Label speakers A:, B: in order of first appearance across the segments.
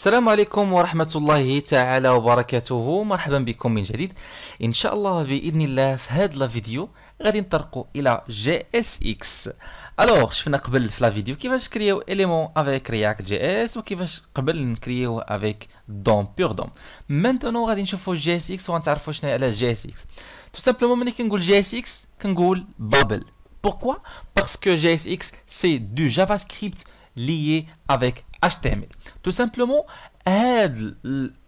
A: السلام عليكم ورحمة الله تعالى وبركاته مرحبا بكم من جديد إن شاء الله بإذن الله في هذا الفيديو غادي نطرقوا إلى جي اس اكس ألوغ شفنا قبل في لا فيديو كيفاش كريو إليمون افيك رياكت جي اس وكيفاش قبل نكريو افيك دوم بيغ دوم مانتونو غادي نشوفوا جي اس اكس وغنتعرفوا شنو على جي اس اكس تو سامبلومون ملي كنقول جي اس اكس كنقول بابل بوركوا باسكو جي اس اكس سي دو جافا سكريبت lié avec HTML. Tout simplement, هاد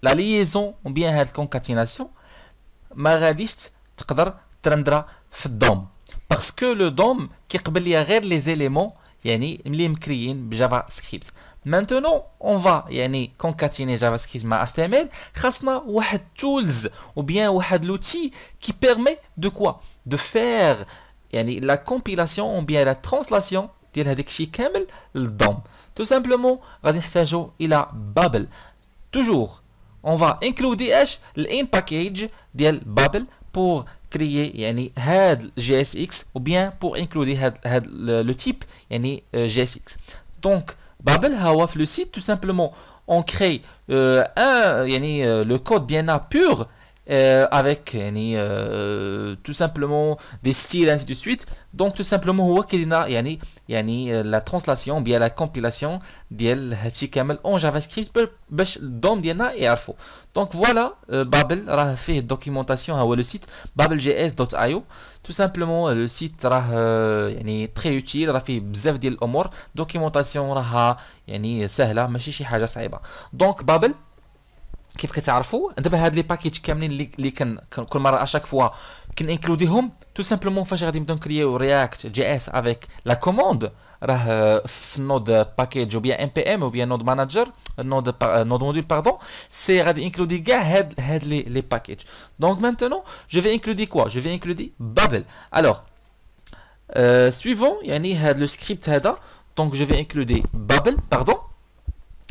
A: لا ليزون ou بيان هاد الكونكاتيناسيون ما غاديش تقدر ترندرا في الدوم باسكو لو دوم كيقبل ليا غير لي زيليمون يعني ملي مكريين بجافا سكريبت مانتونو اون فا يعني كونكاتيني جافا سكريبت مع اتش تي ام ال خاصنا واحد تولز او بيان واحد لوتي كي بيرمي دو كوا دو فير يعني لا كومبيلاسيون او بيان لا ترانسلاسيون ديال هذاك الشيء كامل للدوم Tout simplement, غادي il a BABEL toujours on va inclure le package package ديال babel pour créer يعني GSX ou bien pour inclure le type يعني euh, GSX donc Babel how في le site tout simplement on crée euh, euh, le code DNA pur euh, avec euh, euh, tout simplement des styles ainsi de suite donc tout simplement هو voyez la translation bien la compilation ديال en javascript باش donc voilà babel a fait documentation هو le site babeljs.io tout simplement le site est très utile a فيه بزاف ديال documentation donc babel et que ça a fait, on va faire les packages qui sont à chaque fois qui sont inclus. Tout simplement, on va créer un réact.js avec la commande node package ou bien npm ou bien node manager, node euh, module. Pardon, c'est qu'on va faire les packages. Donc maintenant, je vais inclure quoi Je vais inclure bubble. Alors, euh, suivant, on va faire le script. Donc je vais inclure bubble, Pardon.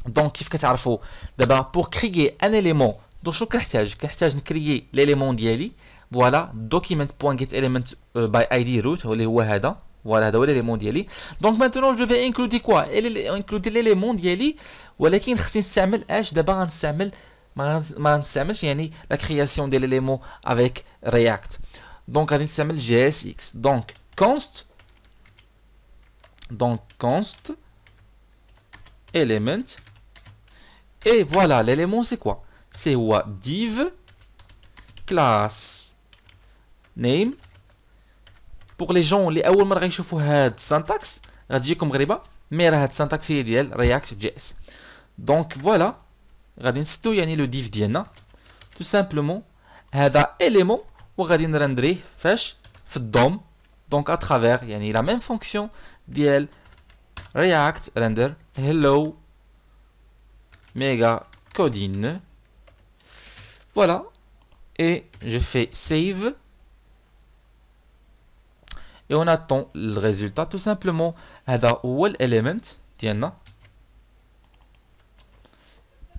A: Donc comme vous le savez d'abord pour créer un élément dans ce qu'ai besoin de créer l'élément dieli voilà document.getElementByIdRoot, euh, by id root ou est là voilà ça l'élément dieli donc maintenant je vais inclure quoi inclure l'élément dieli mais il faut utiliser ash d'abord on la création de l'élément avec react donc on va utiliser jsx donc const donc const element et voilà, l'élément c'est quoi C'est what div class name pour les gens les اول مره يشوفوا syntaxe syntax غتجيكم غريبه mais la syntaxe syntax la ديال react js donc voilà غادي tout يعني le div ديالنا tout simplement هذا élément ou radin فاش في DOM donc à travers يعني la même fonction ديال react render hello méga codine. Voilà. Et je fais save. Et on attend le résultat tout simplement. هذا wall element là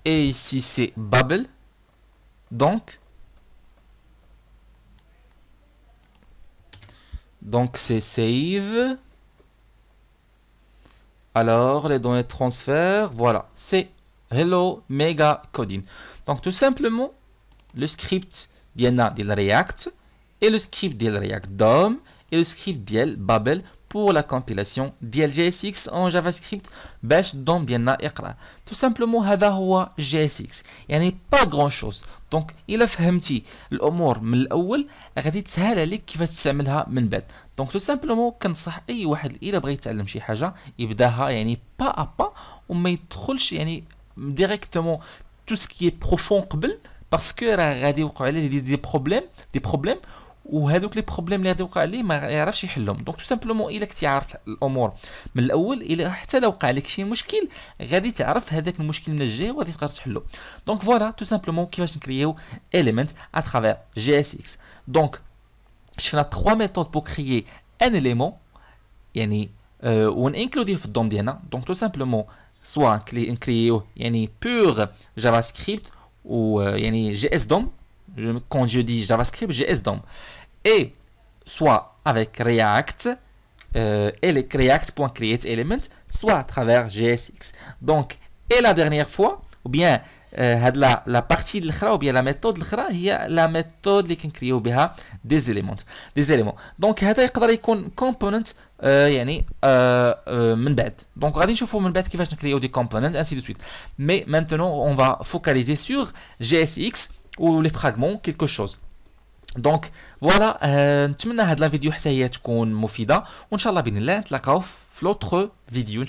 A: Et ici c'est bubble. Donc Donc c'est save. Alors les données de transfert, voilà, c'est hello mega coding donc tout simplement le script ديالنا ديال react et le script ديال react dom et le script ديال babel pour la compilation ديال JSX en JavaScript باش الدوم ديالنا يقرا تو سامبلومون هذا هو JSX يعني با غران شوز دونك الا فهمتي الامور من الاول غادي تسهل عليك كيفاش تستعملها من بعد دونك تو سامبلومون كنصح اي واحد الا بغى يتعلم شي حاجه يبداها يعني با ا با وما يدخلش يعني directement tout ce qui est profond parce que la radio il y a des problèmes des problèmes les problèmes donc tout simplement il mais il il il il donc voilà tout simplement qu'il créer à travers gsx donc j'ai trois méthodes pour créer un élément euh, donc tout simplement soit en يعني pur JavaScript ou يعني euh, JSDOM quand je dis JavaScript DOM et soit avec React euh, et les React.createElement soit à travers JSX donc et la dernière fois ou bien euh, la, partie de ou bien la méthode de y a la méthode qui crée des éléments des éléments donc y être un component euh, euh, euh, Donc, on va créer des components, ainsi de suite. Mais maintenant, on va focaliser sur GSX ou les fragments quelque chose. Donc, voilà, tu m'en as la vidéo, c'est Yannick, on t'aime la l'autre vidéo,